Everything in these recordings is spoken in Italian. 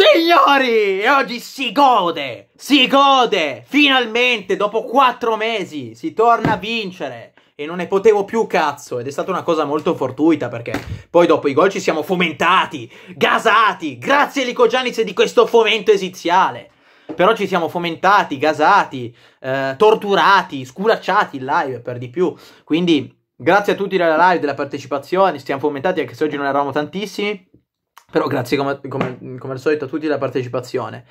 Signori, oggi si gode, si gode, finalmente dopo quattro mesi si torna a vincere e non ne potevo più cazzo ed è stata una cosa molto fortuita perché poi dopo i gol ci siamo fomentati, gasati, grazie Lico Giannis di questo fomento esiziale. Però ci siamo fomentati, gasati, eh, torturati, sculacciati in live per di più. Quindi grazie a tutti della live, della partecipazione, stiamo fomentati anche se oggi non eravamo tantissimi. Però grazie come, come, come al solito a tutti la partecipazione.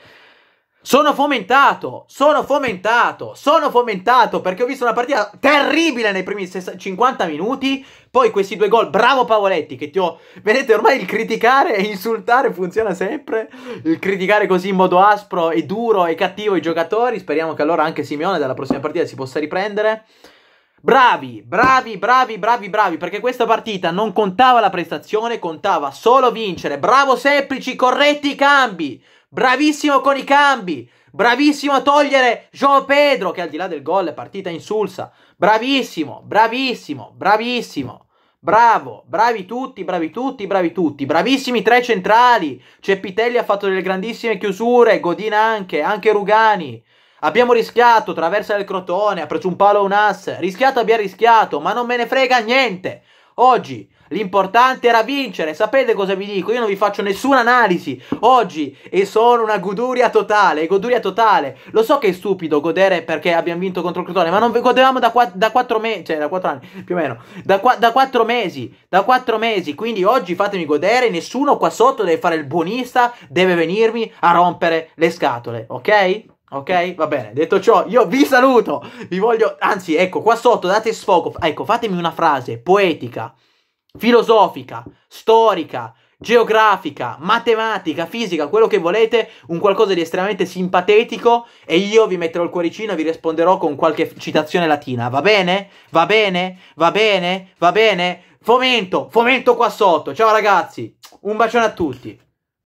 Sono fomentato, sono fomentato, sono fomentato perché ho visto una partita terribile nei primi 60, 50 minuti. Poi questi due gol, bravo Pavoletti che ti ho... Vedete ormai il criticare e insultare funziona sempre. Il criticare così in modo aspro e duro e cattivo i giocatori. Speriamo che allora anche Simeone dalla prossima partita si possa riprendere. Bravi, bravi, bravi, bravi, bravi, perché questa partita non contava la prestazione, contava solo vincere. Bravo semplici, corretti i cambi. Bravissimo con i cambi. Bravissimo a togliere Gio Pedro, che al di là del gol è partita insulsa. Bravissimo, bravissimo, bravissimo. Bravo, bravi tutti, bravi tutti, bravi tutti. Bravissimi tre centrali. Cepitelli ha fatto delle grandissime chiusure, Godin anche, anche Rugani. Abbiamo rischiato, traversa del Crotone, ha preso un palo un ass. Rischiato abbiamo rischiato, ma non me ne frega niente. Oggi l'importante era vincere, sapete cosa vi dico? Io non vi faccio nessuna analisi. Oggi e sono una goduria totale, goduria totale. Lo so che è stupido godere perché abbiamo vinto contro il Crotone, ma non vi godevamo da, qua- da 4 mesi, cioè da 4 anni più o meno, da, qua- da 4 mesi, da 4 mesi. Quindi oggi fatemi godere, nessuno qua sotto deve fare il buonista, deve venirmi a rompere le scatole, ok? Ok, va bene. Detto ciò, io vi saluto. Vi voglio, anzi, ecco, qua sotto date sfogo. Ecco, fatemi una frase poetica, filosofica, storica, geografica, matematica, fisica, quello che volete, un qualcosa di estremamente simpatetico e io vi metterò il cuoricino e vi risponderò con qualche citazione latina. Va bene? Va bene? Va bene? Va bene? Fomento, fomento qua sotto. Ciao ragazzi. Un bacione a tutti.